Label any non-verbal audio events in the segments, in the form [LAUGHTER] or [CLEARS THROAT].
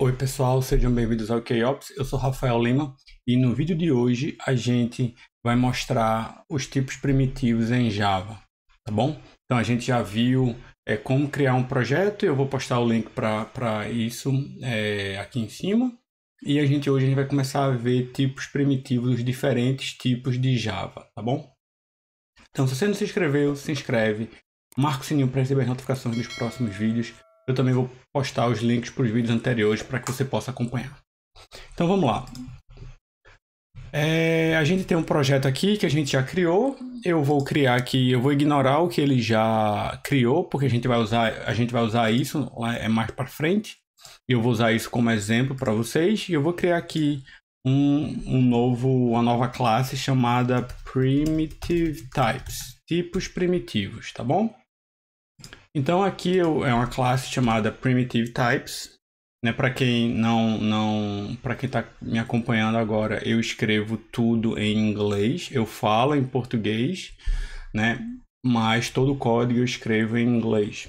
Oi pessoal, sejam bem-vindos ao KOps. Eu sou Rafael Lima e no vídeo de hoje a gente vai mostrar os tipos primitivos em Java, tá bom? Então a gente já viu é, como criar um projeto, eu vou postar o link para isso é, aqui em cima. E a gente hoje a gente vai começar a ver tipos primitivos, diferentes tipos de Java, tá bom? Então se você não se inscreveu, se inscreve, marca o sininho para receber as notificações dos próximos vídeos eu também vou postar os links para os vídeos anteriores para que você possa acompanhar. Então vamos lá. É, a gente tem um projeto aqui que a gente já criou. Eu vou criar aqui, eu vou ignorar o que ele já criou, porque a gente vai usar, a gente vai usar isso lá é mais para frente. Eu vou usar isso como exemplo para vocês. E eu vou criar aqui um, um novo, uma nova classe chamada Primitive Types, tipos primitivos, tá bom? Então aqui eu, é uma classe chamada Primitive Types. Né, para quem não não para quem está me acompanhando agora eu escrevo tudo em inglês eu falo em português né mas todo o código eu escrevo em inglês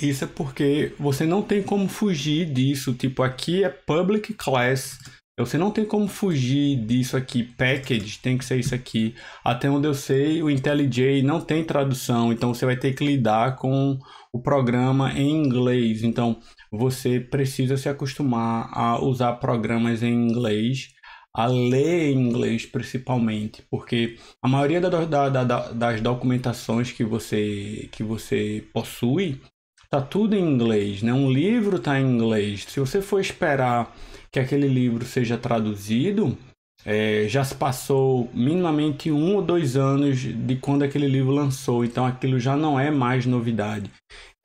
isso é porque você não tem como fugir disso tipo aqui é public class você não tem como fugir disso aqui. Package tem que ser isso aqui. Até onde eu sei, o IntelliJ não tem tradução, então você vai ter que lidar com o programa em inglês. Então você precisa se acostumar a usar programas em inglês, a ler em inglês principalmente, porque a maioria da, da, da, das documentações que você, que você possui tá tudo em inglês, né? Um livro tá em inglês. Se você for esperar que aquele livro seja traduzido, é, já se passou minimamente um ou dois anos de quando aquele livro lançou, então aquilo já não é mais novidade.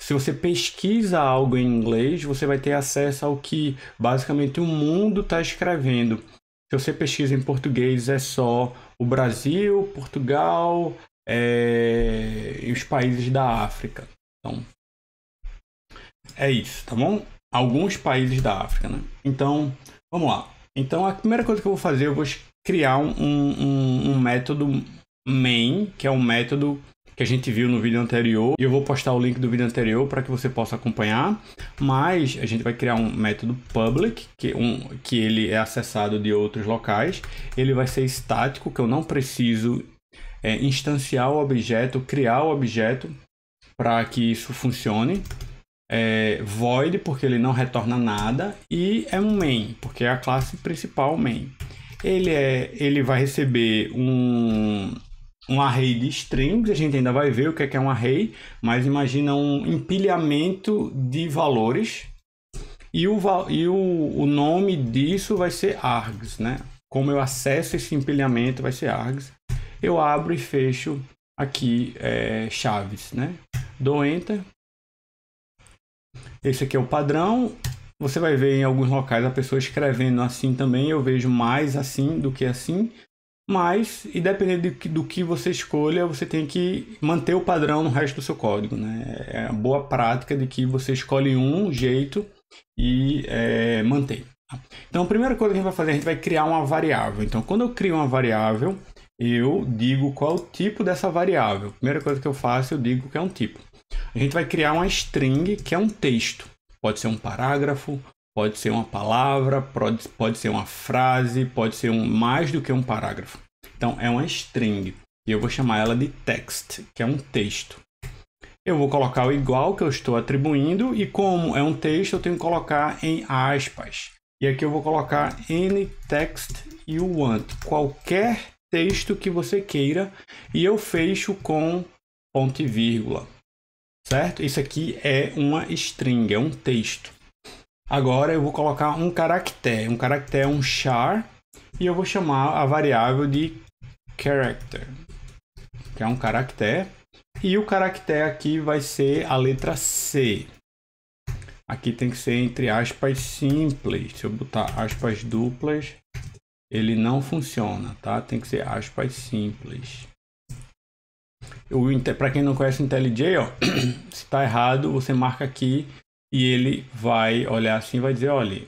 Se você pesquisa algo em inglês, você vai ter acesso ao que basicamente o mundo está escrevendo. Se você pesquisa em português, é só o Brasil, Portugal é, e os países da África. Então, é isso, tá bom? Alguns países da África, né? Então, vamos lá. Então, a primeira coisa que eu vou fazer, eu vou criar um, um, um método main, que é um método que a gente viu no vídeo anterior. E eu vou postar o link do vídeo anterior para que você possa acompanhar. Mas a gente vai criar um método public, que, um, que ele é acessado de outros locais. Ele vai ser estático, que eu não preciso é, instanciar o objeto, criar o objeto para que isso funcione é void, porque ele não retorna nada, e é um main, porque é a classe principal main. Ele, é, ele vai receber um, um array de strings, a gente ainda vai ver o que é, é um array, mas imagina um empilhamento de valores, e o, e o, o nome disso vai ser args, né? Como eu acesso esse empilhamento vai ser args. Eu abro e fecho aqui é, chaves, né? Dou enter esse aqui é o padrão. Você vai ver em alguns locais a pessoa escrevendo assim também. Eu vejo mais assim do que assim. Mas, e dependendo do que, do que você escolha, você tem que manter o padrão no resto do seu código. Né? É a boa prática de que você escolhe um jeito e é, mantém. Tá? Então, a primeira coisa que a gente vai fazer, a gente vai criar uma variável. Então, quando eu crio uma variável, eu digo qual é o tipo dessa variável. A primeira coisa que eu faço, eu digo que é um tipo a gente vai criar uma string que é um texto. Pode ser um parágrafo, pode ser uma palavra, pode, pode ser uma frase, pode ser um, mais do que um parágrafo. Então é uma string e eu vou chamar ela de text, que é um texto. Eu vou colocar o igual que eu estou atribuindo e como é um texto eu tenho que colocar em aspas. E aqui eu vou colocar any text you want, qualquer texto que você queira e eu fecho com ponto e vírgula certo? Isso aqui é uma string, é um texto. Agora eu vou colocar um caractere, um caractere é um char, e eu vou chamar a variável de character, que é um caractere, e o caractere aqui vai ser a letra C. Aqui tem que ser entre aspas simples. Se eu botar aspas duplas, ele não funciona, tá? Tem que ser aspas simples. Para quem não conhece o IntelliJ, ó, [CLEARS THROAT] se está errado, você marca aqui e ele vai olhar assim e vai dizer, olha,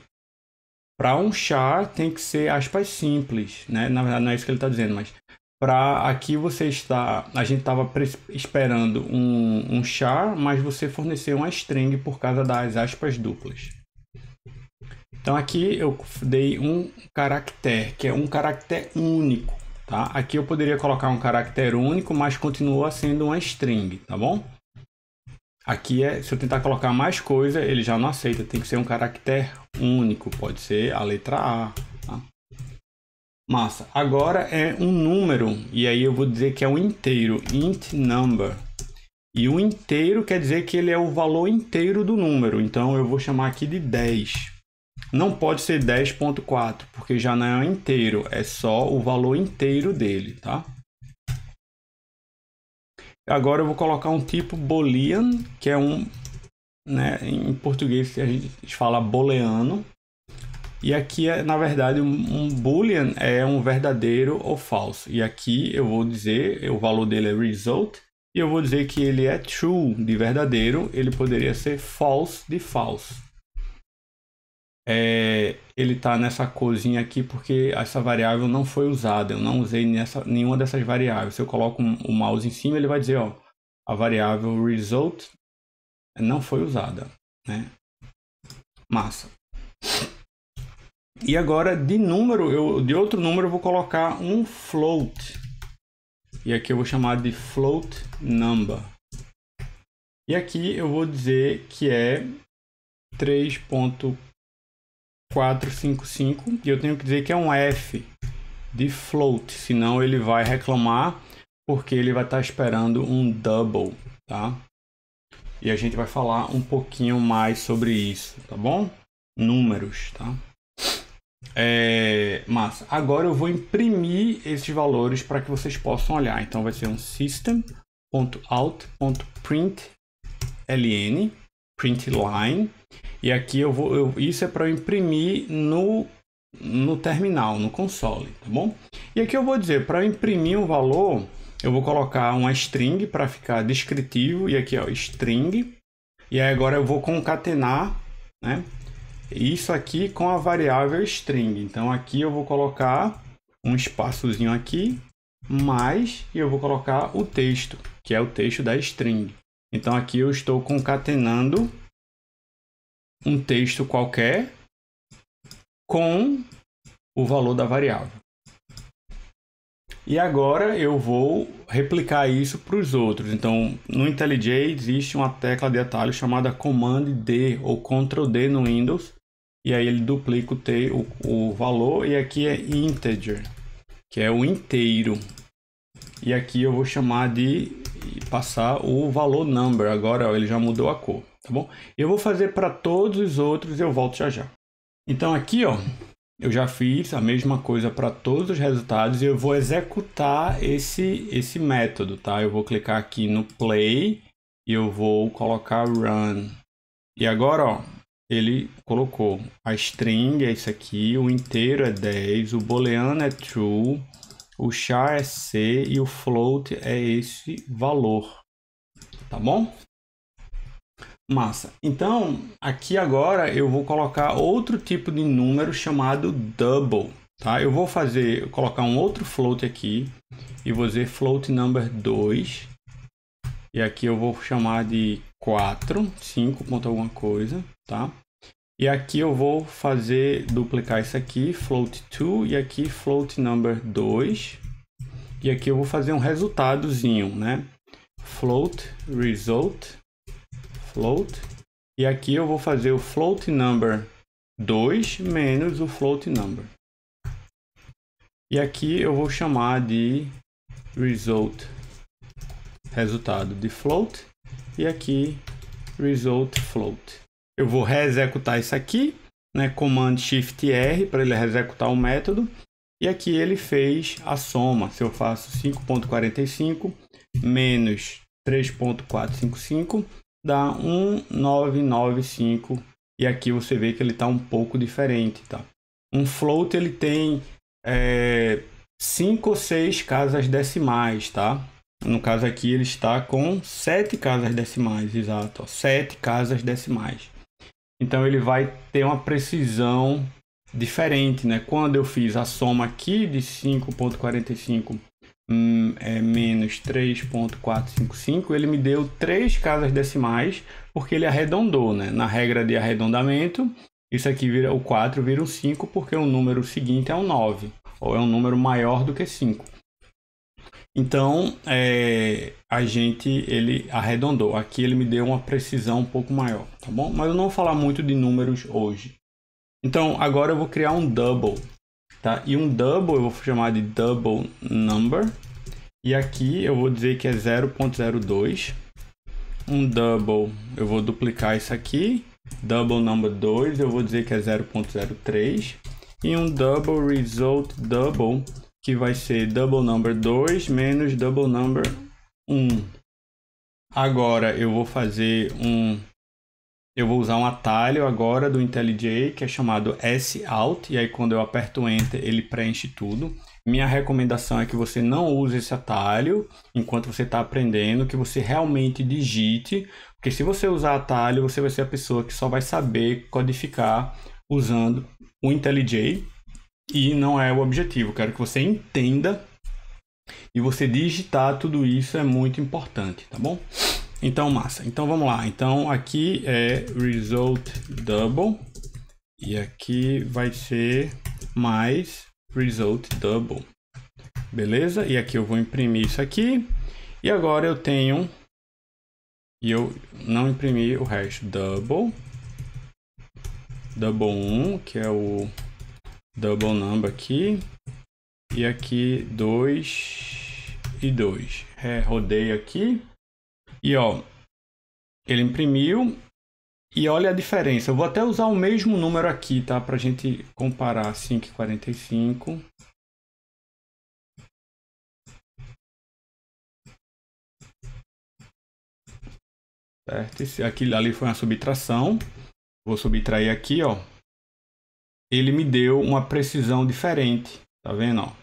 para um char tem que ser aspas simples, né? Na verdade não é isso que ele está dizendo, mas para aqui você está, a gente estava esperando um, um char, mas você forneceu uma string por causa das aspas duplas. Então aqui eu dei um caractere, que é um caractere único Tá? Aqui eu poderia colocar um caractere único, mas continua sendo uma string, tá bom? Aqui, é, se eu tentar colocar mais coisa, ele já não aceita. Tem que ser um caractere único, pode ser a letra A. Tá? Massa. Agora é um número, e aí eu vou dizer que é um inteiro, int number. E o inteiro quer dizer que ele é o valor inteiro do número. Então, eu vou chamar aqui de 10. Não pode ser 10.4, porque já não é inteiro, é só o valor inteiro dele, tá? Agora eu vou colocar um tipo boolean, que é um, né, em português a gente fala booleano. E aqui, é, na verdade, um boolean é um verdadeiro ou falso. E aqui eu vou dizer, o valor dele é result, e eu vou dizer que ele é true de verdadeiro, ele poderia ser false de falso é, ele está nessa corzinha aqui porque essa variável não foi usada, eu não usei nessa, nenhuma dessas variáveis. Se eu coloco o um, um mouse em cima, ele vai dizer, ó, a variável result não foi usada, né? Massa. E agora de número, eu, de outro número eu vou colocar um float. E aqui eu vou chamar de float number. E aqui eu vou dizer que é 3. 455 e eu tenho que dizer que é um F de float, senão ele vai reclamar porque ele vai estar tá esperando um double, tá? E a gente vai falar um pouquinho mais sobre isso, tá bom? Números, tá? É, mas agora eu vou imprimir esses valores para que vocês possam olhar. Então vai ser um system.out.println print line e aqui eu vou. Eu, isso é para imprimir no, no terminal, no console, tá bom? E aqui eu vou dizer, para imprimir um valor, eu vou colocar uma string para ficar descritivo. E aqui ó, string. E aí agora eu vou concatenar, né? Isso aqui com a variável string. Então aqui eu vou colocar um espaçozinho aqui, mais e eu vou colocar o texto, que é o texto da string. Então aqui eu estou concatenando um texto qualquer com o valor da variável. E agora eu vou replicar isso para os outros. Então, no IntelliJ existe uma tecla de atalho chamada Command D ou Ctrl D no Windows. E aí ele duplica o, T, o, o valor e aqui é integer, que é o inteiro. E aqui eu vou chamar de passar o valor number. Agora ó, ele já mudou a cor tá bom? Eu vou fazer para todos os outros, e eu volto já já. Então aqui, ó, eu já fiz a mesma coisa para todos os resultados e eu vou executar esse esse método, tá? Eu vou clicar aqui no play e eu vou colocar run. E agora, ó, ele colocou a string é isso aqui, o inteiro é 10, o booleano é true, o char é C e o float é esse valor, tá bom? Massa. Então, aqui agora eu vou colocar outro tipo de número chamado double, tá? Eu vou fazer, colocar um outro float aqui e vou dizer float number 2. E aqui eu vou chamar de 4, 5 ponto alguma coisa, tá? E aqui eu vou fazer, duplicar isso aqui, float 2, e aqui float number 2. E aqui eu vou fazer um resultadozinho, né? Float result float. E aqui eu vou fazer o float number 2 menos o float number. E aqui eu vou chamar de result, resultado de float. E aqui result float. Eu vou reexecutar isso aqui, né, comando shift R para ele executar o método. E aqui ele fez a soma. Se eu faço 5.45 menos 3.455, dá 1995 e aqui você vê que ele está um pouco diferente, tá? Um float ele tem é, cinco ou seis casas decimais, tá? No caso aqui ele está com sete casas decimais, exato, 7 sete casas decimais. Então ele vai ter uma precisão diferente, né? Quando eu fiz a soma aqui de 5.45 hum, é, menos 3.455, ele me deu três casas decimais, porque ele arredondou, né? Na regra de arredondamento, isso aqui vira o 4, vira o 5, porque o número seguinte é um 9, ou é um número maior do que 5. Então, é, a gente, ele arredondou. Aqui ele me deu uma precisão um pouco maior, tá bom? Mas eu não vou falar muito de números hoje. Então, agora eu vou criar um double, Tá? E um double eu vou chamar de double number. E aqui eu vou dizer que é 0.02. Um double eu vou duplicar isso aqui. Double number 2 eu vou dizer que é 0.03. E um double result double que vai ser double number 2 menos double number 1. Agora eu vou fazer um eu vou usar um atalho agora do IntelliJ que é chamado S-Alt, e aí quando eu aperto Enter ele preenche tudo. Minha recomendação é que você não use esse atalho enquanto você está aprendendo, que você realmente digite, porque se você usar atalho, você vai ser a pessoa que só vai saber codificar usando o IntelliJ, e não é o objetivo. Quero que você entenda e você digitar tudo isso é muito importante, tá bom? Então, massa. Então, vamos lá. Então, aqui é result double. E aqui vai ser mais result double. Beleza? E aqui eu vou imprimir isso aqui. E agora eu tenho... E eu não imprimi o resto. Double. Double 1, que é o double number aqui. E aqui 2 e 2. É, rodei aqui. E ó, ele imprimiu e olha a diferença. Eu vou até usar o mesmo número aqui, tá? Pra gente comparar 545. Certo? Esse, aqui, ali foi uma subtração. Vou subtrair aqui, ó. Ele me deu uma precisão diferente. Tá vendo, ó?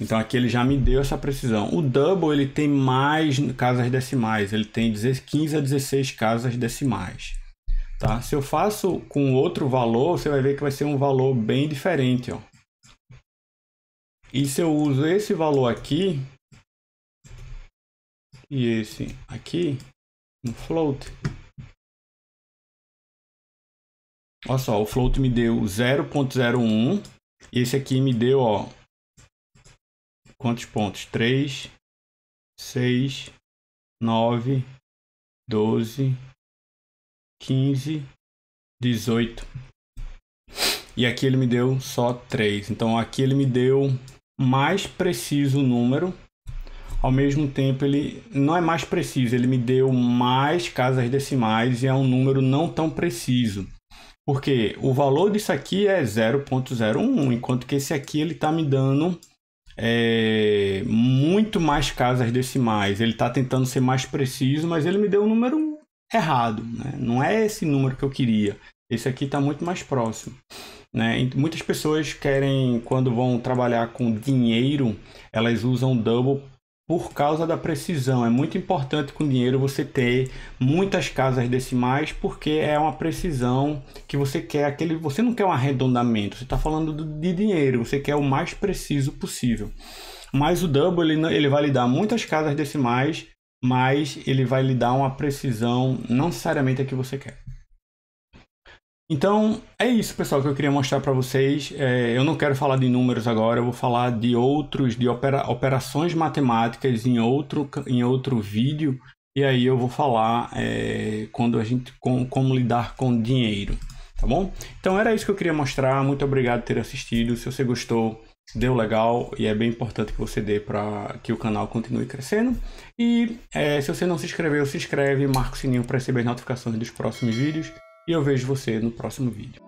Então aqui ele já me deu essa precisão. O double ele tem mais casas decimais, ele tem 15 a 16 casas decimais. Tá? Se eu faço com outro valor, você vai ver que vai ser um valor bem diferente. Ó. E se eu uso esse valor aqui e esse aqui no um float, olha só, o float me deu 0.01 e esse aqui me deu ó, quantos pontos? 3, 6, 9, 12, 15, 18. E aqui ele me deu só 3. Então aqui ele me deu mais preciso o número. Ao mesmo tempo, ele não é mais preciso, ele me deu mais casas decimais e é um número não tão preciso. Porque o valor disso aqui é 0.01, enquanto que esse aqui ele está me dando é, muito mais casas decimais. Ele está tentando ser mais preciso, mas ele me deu um número errado. Né? Não é esse número que eu queria. Esse aqui está muito mais próximo. Né? Muitas pessoas querem, quando vão trabalhar com dinheiro, elas usam double por causa da precisão. É muito importante com dinheiro você ter muitas casas decimais, porque é uma precisão que você quer aquele. Você não quer um arredondamento, você está falando de dinheiro, você quer o mais preciso possível. Mas o double ele, ele vai lhe dar muitas casas decimais, mas ele vai lhe dar uma precisão não necessariamente a que você quer. Então, é isso, pessoal, que eu queria mostrar para vocês. É, eu não quero falar de números agora, eu vou falar de outros, de opera, operações matemáticas em outro, em outro vídeo. E aí eu vou falar é, quando a gente, com, como lidar com dinheiro, tá bom? Então, era isso que eu queria mostrar. Muito obrigado por ter assistido. Se você gostou, deu legal e é bem importante que você dê para que o canal continue crescendo. E é, se você não se inscreveu, se inscreve, marca o sininho para receber as notificações dos próximos vídeos e eu vejo você no próximo vídeo.